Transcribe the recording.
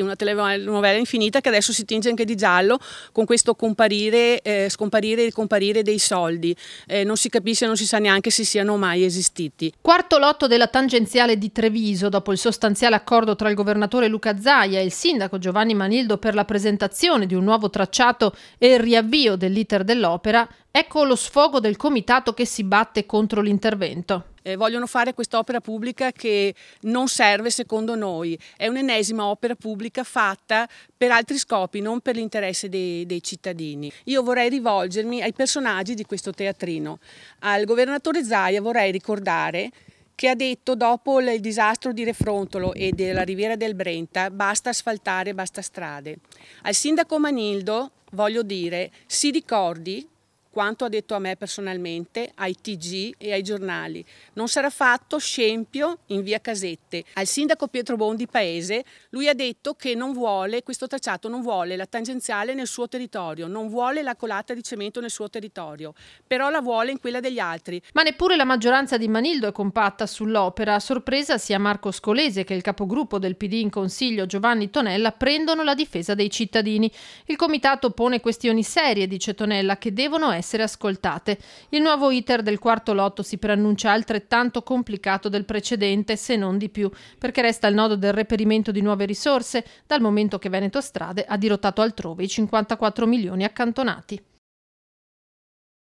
Una telenovela infinita che adesso si tinge anche di giallo con questo comparire, eh, scomparire e comparire dei soldi. Eh, non si capisce, non si sa neanche se siano mai esistiti. Quarto lotto della tangenziale di Treviso, dopo il sostanziale accordo tra il governatore Luca Zaia e il sindaco Giovanni Manildo per la presentazione di un nuovo tracciato e il riavvio dell'iter dell'opera, ecco lo sfogo del comitato che si batte contro l'intervento eh, vogliono fare quest'opera pubblica che non serve secondo noi, è un'ennesima opera pubblica fatta per altri scopi, non per l'interesse dei, dei cittadini. Io vorrei rivolgermi ai personaggi di questo teatrino. Al governatore Zaia vorrei ricordare che ha detto dopo il disastro di Refrontolo e della riviera del Brenta basta asfaltare, basta strade. Al sindaco Manildo voglio dire si ricordi quanto ha detto a me personalmente, ai TG e ai giornali. Non sarà fatto scempio in via Casette. Al sindaco Pietro Bondi Paese lui ha detto che non vuole, questo tracciato non vuole la tangenziale nel suo territorio, non vuole la colata di cemento nel suo territorio, però la vuole in quella degli altri. Ma neppure la maggioranza di Manildo è compatta sull'opera. A sorpresa sia Marco Scolese che il capogruppo del PD in Consiglio Giovanni Tonella prendono la difesa dei cittadini. Il comitato pone questioni serie, dice Tonella, che devono essere essere ascoltate. Il nuovo iter del quarto lotto si preannuncia altrettanto complicato del precedente, se non di più, perché resta il nodo del reperimento di nuove risorse, dal momento che Veneto Strade ha dirottato altrove i 54 milioni accantonati.